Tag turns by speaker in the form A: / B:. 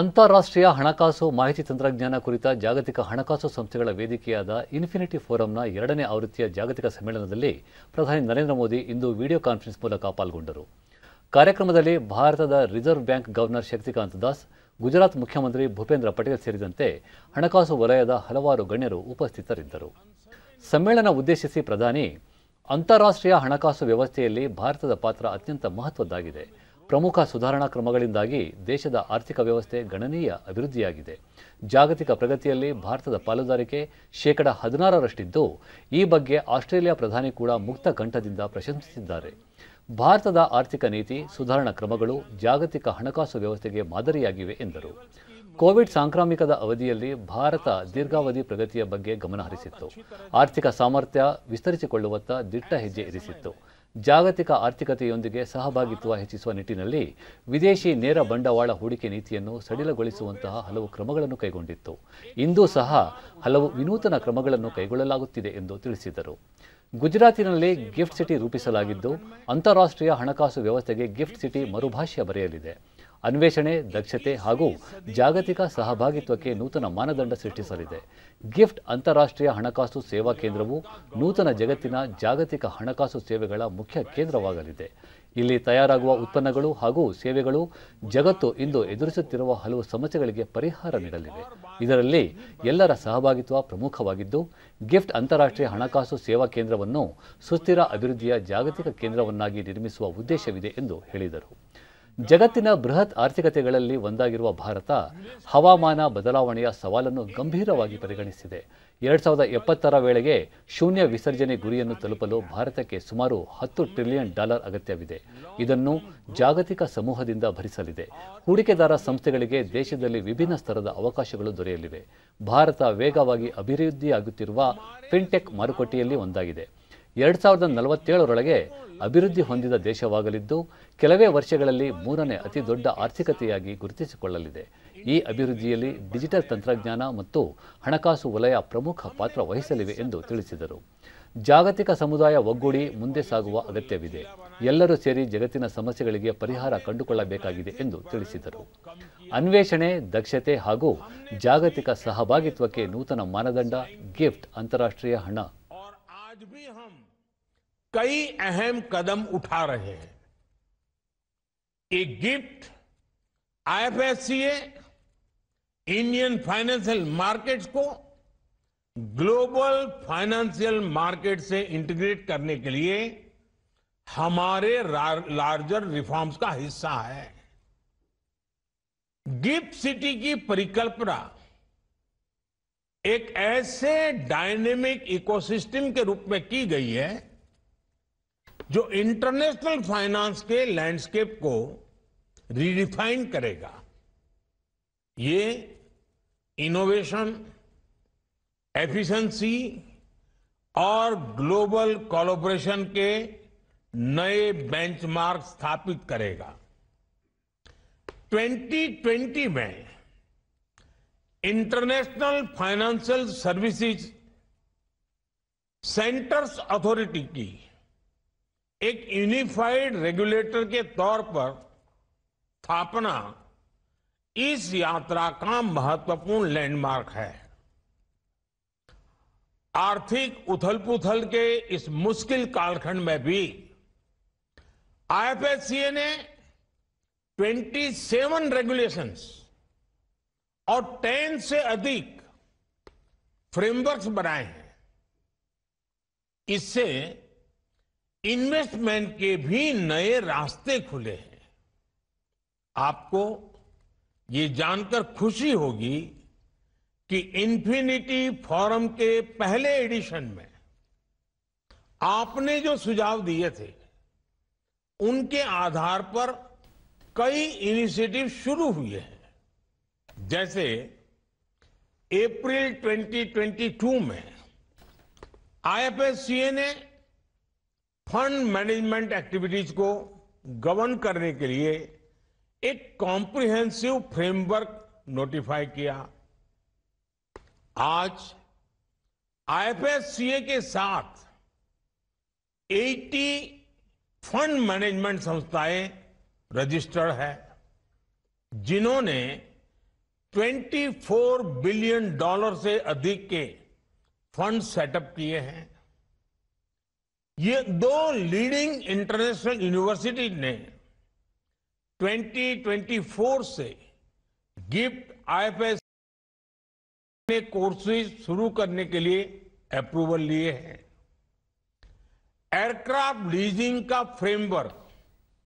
A: ಅಂತಾರಾಷ್ಟ್ರೀಯ ಹಣಕಾಸು ಮಾಹಿತಿ ತಂತ್ರಜ್ಞಾನ ಕುರಿತ ಜಾಗತಿಕ ಹಣಕಾಸು ಸಂಸ್ಥೆಗಳ ವೇದಿಕೆಯಾದ ಇನ್ಫಿನಿಟಿ ಫೋರಂನ ಎರಡನೇ ಆವೃತ್ತಿಯ ಜಾಗತಿಕ ಸಮ್ಮೇಳನದಲ್ಲಿ ಪ್ರಧಾನಿ ನರೇಂದ್ರ ಮೋದಿ ಇಂದು ವಿಡಿಯೋ ಕಾನ್ಫರೆನ್ಸ್ ಮೂಲಕ ಪಾಲ್ಗೊಂಡರು ಕಾರ್ಯಕ್ರಮದಲ್ಲಿ ಭಾರತದ reserve bank governor Shaktikanta Das Gujarat ಮುಖ್ಯಮಂತ್ರಿ ಭೂಪೇಂದ್ರ ಪಟೇಲ್ ಸೇರಿದಂತೆ ಹಣಕಾಸು ವಲಯದ ಹಲವಾರು ಗಣ್ಯರು ಉಪಸ್ಥಿತರಿದ್ದರು ಸಮ್ಮೇಳನ ಉದ್ದೇಶಿಸಿ ಪ್ರಧಾನಿ ಅಂತಾರಾಷ್ಟ್ರೀಯ ಹಣಕಾಸು ವ್ಯವಸ್ಥೆಯಲ್ಲಿ ಭಾರತದ ಪಾತ್ರ ಅತ್ಯಂತ ಮಹತ್ವದ್ದಾಗಿದೆ ಪ್ರಮುಖ ಸುಧಾರಣಾ ಕ್ರಮಗಳಿಂದಾಗಿ ದೇಶದ ಆರ್ಥಿಕ ವ್ಯವಸ್ಥೆ ಗಣನೀಯ ಅಭಿವೃದ್ಧಿಯಾಗಿದೆ ಜಾಗತಿಕ ಪ್ರಗತಿಯಲ್ಲಿ ಭಾರತದ ಪಾಲುದಾರಿಕೆ ಶೇಕಡ ಹದಿನಾರರಷ್ಟಿದ್ದು ಈ ಬಗ್ಗೆ ಆಸ್ಟ್ರೇಲಿಯಾ ಪ್ರಧಾನಿ ಕೂಡ ಮುಕ್ತ ಕಂಠದಿಂದ ಪ್ರಶಂಸಿಸಿದ್ದಾರೆ ಭಾರತದ ಆರ್ಥಿಕ ನೀತಿ ಸುಧಾರಣಾ ಕ್ರಮಗಳು ಜಾಗತಿಕ ಹಣಕಾಸು ವ್ಯವಸ್ಥೆಗೆ ಮಾದರಿಯಾಗಿವೆ ಎಂದರು ಕೋವಿಡ್ ಸಾಂಕ್ರಾಮಿಕದ ಅವಧಿಯಲ್ಲಿ ಭಾರತ ದೀರ್ಘಾವಧಿ ಪ್ರಗತಿಯ ಬಗ್ಗೆ ಗಮನಹರಿಸಿತ್ತು ಆರ್ಥಿಕ ಸಾಮರ್ಥ್ಯ ವಿಸ್ತರಿಸಿಕೊಳ್ಳುವತ್ತ ದಿಟ್ಟ ಹೆಜ್ಜೆ ಇರಿಸಿತ್ತು ಜಾಗತಿಕ ಆರ್ಥಿಕತೆಯೊಂದಿಗೆ ಸಹಭಾಗಿತ್ವ ಹೆಚ್ಚಿಸುವ ನಿಟ್ಟಿನಲ್ಲಿ ವಿದೇಶಿ ನೇರ ಬಂಡವಾಳ ಹೂಡಿಕೆ ನೀತಿಯನ್ನು ಸಡಿಲಗೊಳಿಸುವಂತಹ ಹಲವು ಕ್ರಮಗಳನ್ನು ಕೈಗೊಂಡಿತ್ತು ಇಂದೂ ಸಹ ಹಲವು ವಿನೂತನ ಕ್ರಮಗಳನ್ನು ಕೈಗೊಳ್ಳಲಾಗುತ್ತಿದೆ ಎಂದು ತಿಳಿಸಿದರು ಗುಜರಾತಿನಲ್ಲಿ ಗಿಫ್ಟ್ ಸಿಟಿ ರೂಪಿಸಲಾಗಿದ್ದು ಅಂತಾರಾಷ್ಟ್ರೀಯ ಹಣಕಾಸು ವ್ಯವಸ್ಥೆಗೆ ಗಿಫ್ಟ್ ಸಿಟಿ ಮರುಭಾಷ್ಯ ಬರೆಯಲಿದೆ ಅನ್ವೇಷಣೆ ದಕ್ಷತೆ ಹಾಗೂ ಜಾಗತಿಕ ಸಹಭಾಗಿತ್ವಕ್ಕೆ ನೂತನ ಮಾನದಂಡ ಸೃಷ್ಟಿಸಲಿದೆ ಗಿಫ್ಟ್ ಅಂತಾರಾಷ್ಟ್ರೀಯ ಹಣಕಾಸು ಸೇವಾ ಕೇಂದ್ರವು ನೂತನ ಜಗತ್ತಿನ ಜಾಗತಿಕ ಹಣಕಾಸು ಸೇವೆಗಳ ಮುಖ್ಯ ಕೇಂದ್ರವಾಗಲಿದೆ ಇಲ್ಲಿ ತಯಾರಾಗುವ ಉತ್ಪನ್ನಗಳು ಹಾಗೂ ಸೇವೆಗಳು ಜಗತ್ತು ಇಂದು ಎದುರಿಸುತ್ತಿರುವ ಹಲವು ಸಮಸ್ಯೆಗಳಿಗೆ ಪರಿಹಾರ ನೀಡಲಿವೆ ಇದರಲ್ಲಿ ಎಲ್ಲರ ಸಹಭಾಗಿತ್ವ ಪ್ರಮುಖವಾಗಿದ್ದು ಗಿಫ್ಟ್ ಅಂತಾರಾಷ್ಟ್ರೀಯ ಹಣಕಾಸು ಸೇವಾ ಕೇಂದ್ರವನ್ನು ಸುಸ್ಥಿರ ಅಭಿವೃದ್ಧಿಯ ಜಾಗತಿಕ ಕೇಂದ್ರವನ್ನಾಗಿ ನಿರ್ಮಿಸುವ ಉದ್ದೇಶವಿದೆ ಎಂದು ಹೇಳಿದರು ಜಗತ್ತಿನ ಬೃಹತ್ ಆರ್ಥಿಕತೆಗಳಲ್ಲಿ ಒಂದಾಗಿರುವ ಭಾರತ ಹವಾಮಾನ ಬದಲಾವಣೆಯ ಸವಾಲನ್ನು ಗಂಭೀರವಾಗಿ ಪರಿಗಣಿಸಿದೆ ಎರಡ್ ಸಾವಿರದ ಎಪ್ಪತ್ತರ ವೇಳೆಗೆ ಶೂನ್ಯ ವಿಸರ್ಜನೆ ಗುರಿಯನ್ನು ತಲುಪಲು ಭಾರತಕ್ಕೆ ಸುಮಾರು ಹತ್ತು ಟ್ರಿಲಿಯನ್ ಡಾಲರ್ ಅಗತ್ಯವಿದೆ ಇದನ್ನು ಜಾಗತಿಕ ಸಮೂಹದಿಂದ ಭರಿಸಲಿದೆ ಹೂಡಿಕೆದಾರ ಸಂಸ್ಥೆಗಳಿಗೆ ದೇಶದಲ್ಲಿ ವಿಭಿನ್ನ ಸ್ತರದ ಅವಕಾಶಗಳು ದೊರೆಯಲಿವೆ ಭಾರತ ವೇಗವಾಗಿ ಅಭಿವೃದ್ಧಿಯಾಗುತ್ತಿರುವ ಫಿನ್ಟೆಕ್ ಮಾರುಕಟ್ಟೆಯಲ್ಲಿ ಒಂದಾಗಿದೆ ಎರಡು ಸಾವಿರದ ನಲವತ್ತೇಳರೊಳಗೆ ಅಭಿವೃದ್ಧಿ ಹೊಂದಿದ ದೇಶವಾಗಲಿದ್ದು ಕೆಲವೇ ವರ್ಷಗಳಲ್ಲಿ ಮೂರನೇ ಅತಿ ದೊಡ್ಡ ಆರ್ಥಿಕತೆಯಾಗಿ ಗುರುತಿಸಿಕೊಳ್ಳಲಿದೆ ಈ ಅಭಿವೃದ್ಧಿಯಲ್ಲಿ ಡಿಜಿಟಲ್ ತಂತ್ರಜ್ಞಾನ ಮತ್ತು ಹಣಕಾಸು ವಲಯ ಪ್ರಮುಖ ಪಾತ್ರ ವಹಿಸಲಿವೆ ಎಂದು ತಿಳಿಸಿದರು ಜಾಗತಿಕ ಸಮುದಾಯ ಒಗ್ಗೂಡಿ ಮುಂದೆ ಸಾಗುವ ಅಗತ್ಯವಿದೆ ಎಲ್ಲರೂ ಸೇರಿ ಜಗತ್ತಿನ ಸಮಸ್ಯೆಗಳಿಗೆ ಪರಿಹಾರ ಕಂಡುಕೊಳ್ಳಬೇಕಾಗಿದೆ ಎಂದು ತಿಳಿಸಿದರು ಅನ್ವೇಷಣೆ ದಕ್ಷತೆ ಹಾಗೂ ಜಾಗತಿಕ ಸಹಭಾಗಿತ್ವಕ್ಕೆ ನೂತನ ಮಾನದಂಡ ಗಿಫ್ಟ್ ಅಂತಾರಾಷ್ಟ್ರೀಯ ಹಣ
B: भी हम कई अहम कदम उठा रहे हैं एक gift IFSCA Indian financial markets को ग्लोबल फाइनेंशियल मार्केट से इंटीग्रेट करने के लिए हमारे लार्जर रिफॉर्म्स का हिस्सा है गिफ्ट सिटी की परिकल्पना एक ऐसे डायनेमिक इकोसिस्टम के रूप में की गई है जो इंटरनेशनल फाइनेंस के लैंडस्केप को रिडिफाइन करेगा ये इनोवेशन एफिशिएंसी और ग्लोबल कोलोबरेशन के नए बेंचमार्क स्थापित करेगा 2020 में international financial services centres authority की एक यूनिफाइड रेगुलेटर के तौर पर स्थापना इस यात्रा का महत्वपूर्ण लैंडमार्क है आर्थिक उथल पुथल के इस मुश्किल कालखंड में भी आईएफएससीए ने 27 रेगुलेशंस और टेन से अधिक फ्रेमवर्क्स बनाए हैं इससे इन्वेस्टमेंट के भी नए रास्ते खुले हैं आपको ये जानकर खुशी होगी कि इन्फिनिटी फोरम के पहले एडिशन में आपने जो सुझाव दिए थे उनके आधार पर कई इनिशिएटिव शुरू हुए हैं जैसे अप्रैल 2022 में आईएफएससीए ने फंड मैनेजमेंट एक्टिविटीज को गवर्न करने के लिए एक कॉम्प्रिहेंसिव फ्रेमवर्क नोटिफाई किया आज आईएफएससीए के साथ 80 फंड मैनेजमेंट संस्थाएं रजिस्टर्ड है जिन्होंने 24 बिलियन डॉलर से अधिक के फंड सेटअप किए हैं ये दो लीडिंग इंटरनेशनल यूनिवर्सिटी ने 2024 से गिफ्ट आईएफएस में कोर्सेज शुरू करने के लिए अप्रूवल लिए हैं एयरक्राफ्ट लीजिंग का फ्रेमवर्क